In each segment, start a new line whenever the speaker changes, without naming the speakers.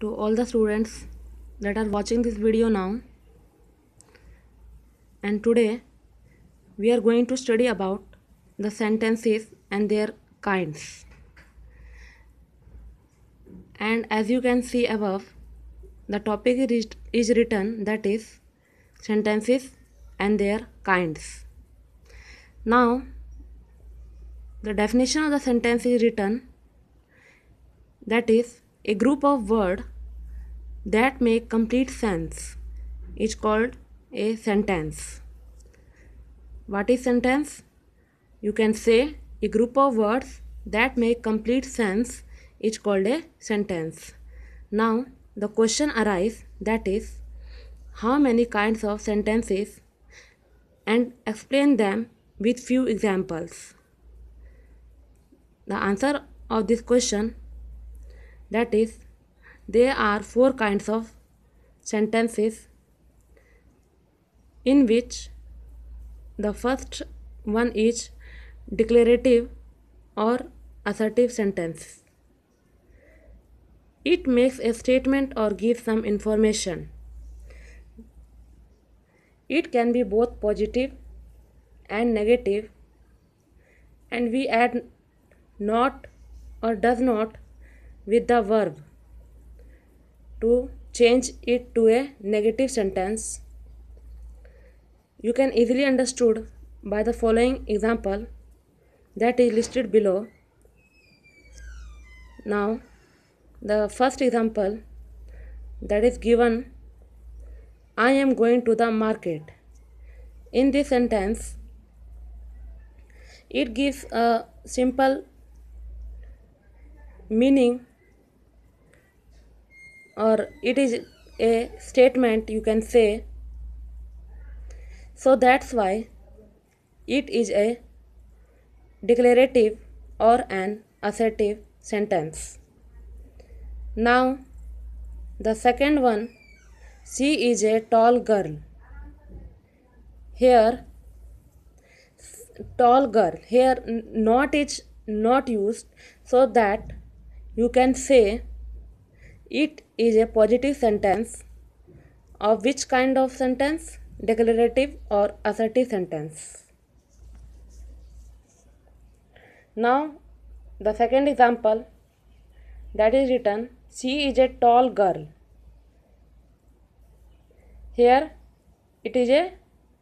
to all the students that are watching this video now and today we are going to study about the sentences and their kinds and as you can see above the topic is written that is sentences and their kinds now the definition of the sentence is written that is a group of words that make complete sense is called a sentence. What is sentence? You can say a group of words that make complete sense is called a sentence. Now the question arises that is how many kinds of sentences and explain them with few examples. The answer of this question that is there are four kinds of sentences in which the first one is declarative or assertive sentence. It makes a statement or gives some information. It can be both positive and negative, and we add not or does not with the verb to change it to a negative sentence. You can easily understood by the following example that is listed below. Now, the first example that is given I am going to the market. In this sentence, it gives a simple meaning or it is a statement you can say so that's why it is a declarative or an assertive sentence now the second one she is a tall girl here tall girl here not is not used so that you can say it is a positive sentence of which kind of sentence? Declarative or assertive sentence. Now, the second example that is written she is a tall girl. Here it is a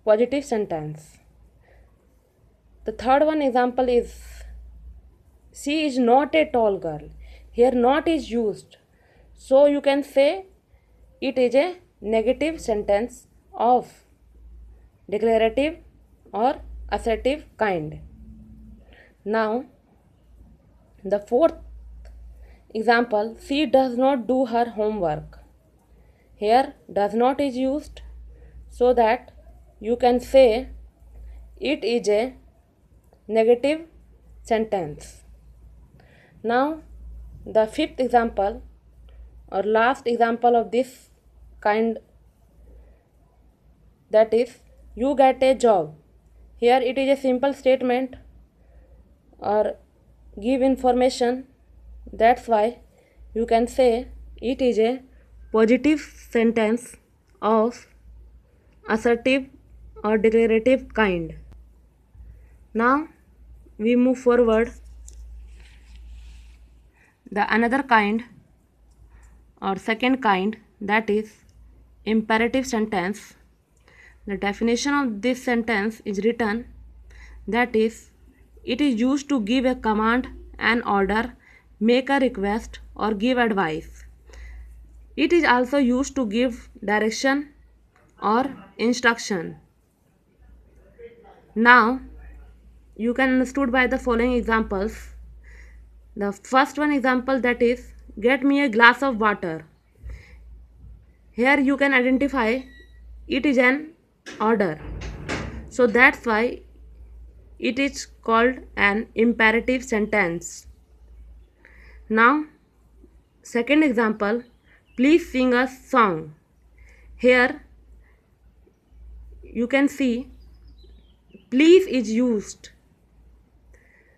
positive sentence. The third one example is she is not a tall girl. Here not is used so you can say it is a negative sentence of declarative or assertive kind. Now, the fourth example she does not do her homework. Here, does not is used so that you can say it is a negative sentence. Now, the fifth example or last example of this kind that is you get a job here it is a simple statement or give information that's why you can say it is a positive sentence of assertive or declarative kind now we move forward the another kind or second kind that is imperative sentence. The definition of this sentence is written that is it is used to give a command, an order, make a request or give advice. It is also used to give direction or instruction. Now you can understood by the following examples. The first one example that is get me a glass of water here you can identify it is an order so that's why it is called an imperative sentence now second example please sing a song here you can see please is used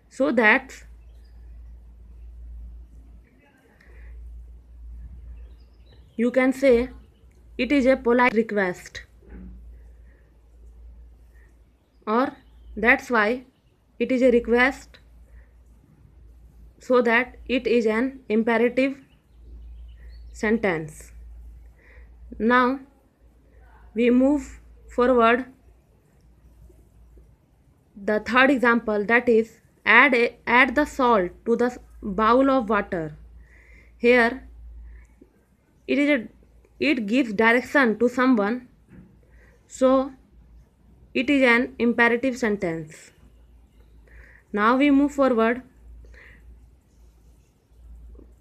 so that's. You can say it is a polite request or that's why it is a request so that it is an imperative sentence. Now we move forward the third example that is add a, add the salt to the bowl of water here it is a it gives direction to someone so it is an imperative sentence now we move forward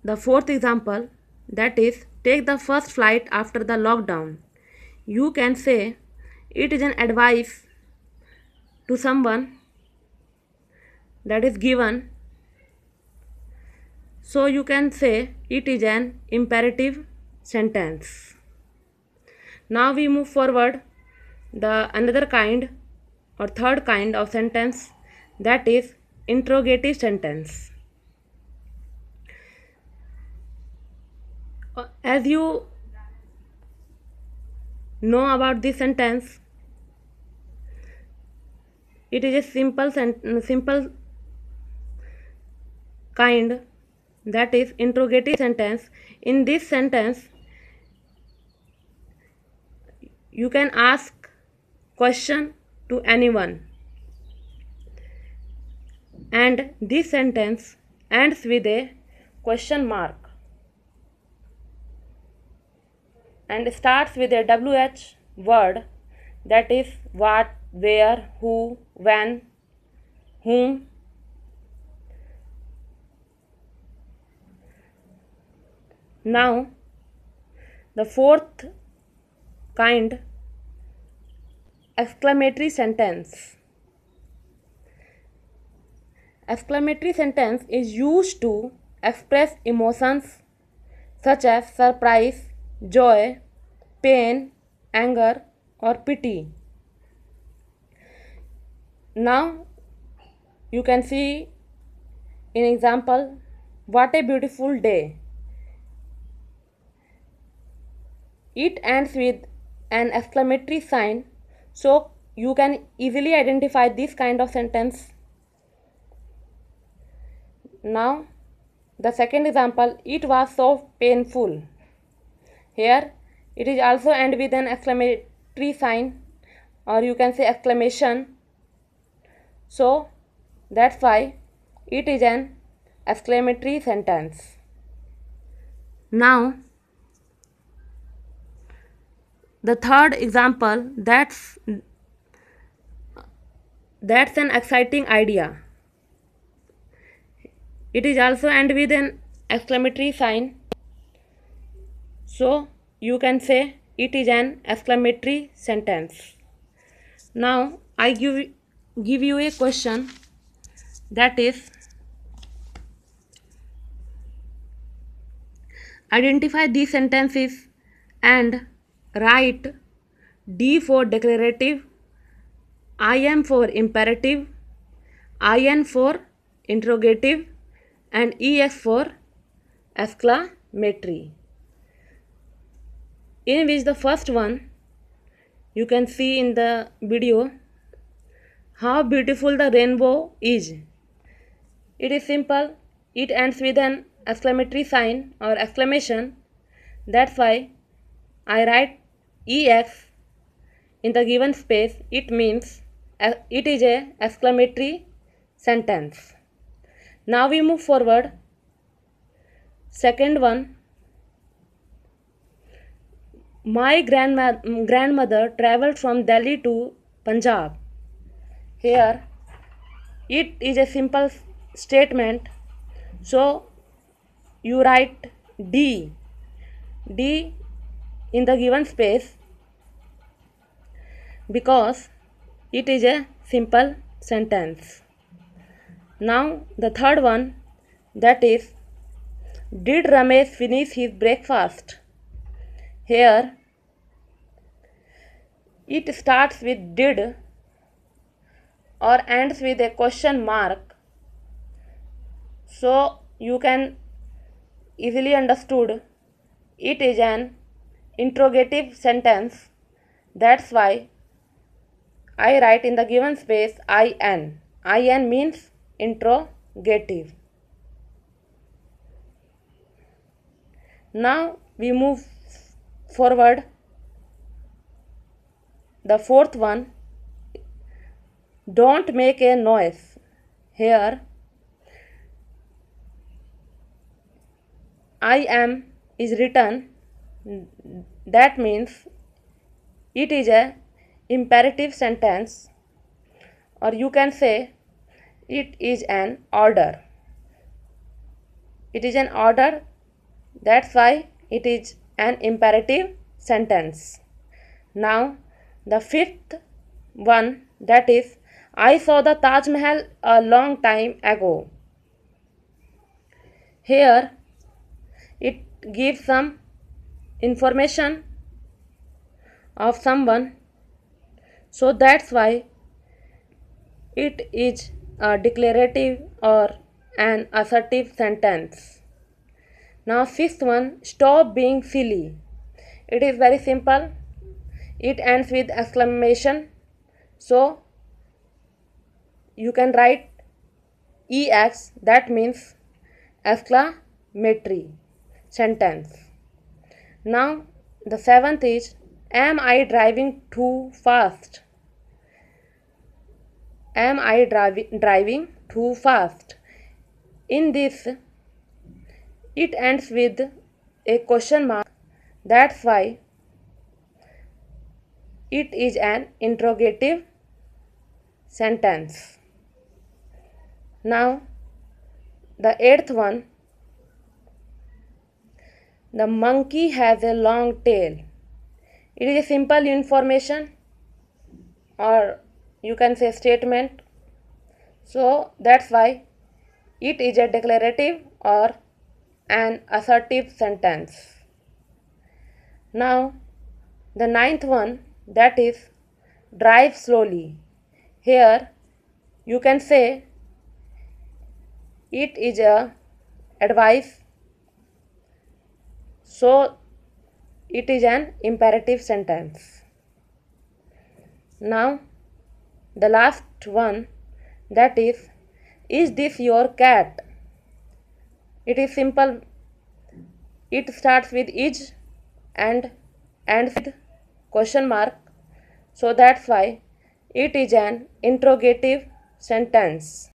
the fourth example that is take the first flight after the lockdown you can say it is an advice to someone that is given so you can say it is an imperative sentence. Now we move forward the another kind or third kind of sentence that is interrogative sentence. Uh, as you know about this sentence, it is a simple simple kind that is interrogative sentence in this sentence you can ask question to anyone and this sentence ends with a question mark and starts with a wh word that is what where who when whom now the fourth kind exclamatory sentence exclamatory sentence is used to express emotions such as surprise joy pain anger or pity now you can see in example what a beautiful day it ends with an exclamatory sign so you can easily identify this kind of sentence now the second example it was so painful here it is also end with an exclamatory sign or you can say exclamation so that's why it is an exclamatory sentence now the third example that's that's an exciting idea it is also end with an exclamatory sign so you can say it is an exclamatory sentence now i give give you a question that is identify these sentences and write D for declarative, IM for imperative, IN for interrogative and E X for exclamatory. In which the first one you can see in the video how beautiful the rainbow is. It is simple. It ends with an exclamatory sign or exclamation. That's why I write EX in the given space, it means uh, it is a exclamatory sentence. Now we move forward. Second one. My grandma grandmother traveled from Delhi to Punjab. Here, it is a simple statement. So, you write D. D in the given space because it is a simple sentence. Now the third one that is Did Ramesh finish his breakfast? Here it starts with did or ends with a question mark so you can easily understood it is an interrogative sentence. That's why I write in the given space IN. IN means interrogative. Now we move forward. The fourth one don't make a noise. Here I am is written that means it is a imperative sentence or you can say it is an order. It is an order that's why it is an imperative sentence. Now the fifth one that is I saw the Taj Mahal a long time ago. Here it gives some information of someone so that's why it is a declarative or an assertive sentence now fifth one stop being silly it is very simple it ends with exclamation so you can write ex that means exclamatory sentence now, the seventh is Am I driving too fast? Am I drivi driving too fast? In this, it ends with a question mark. That's why it is an interrogative sentence. Now, the eighth one the monkey has a long tail. It is a simple information or you can say statement. So that's why it is a declarative or an assertive sentence. Now the ninth one that is drive slowly. Here you can say it is a advice so, it is an imperative sentence. Now, the last one that is, is this your cat? It is simple. It starts with is and ends with question mark. So that's why it is an interrogative sentence.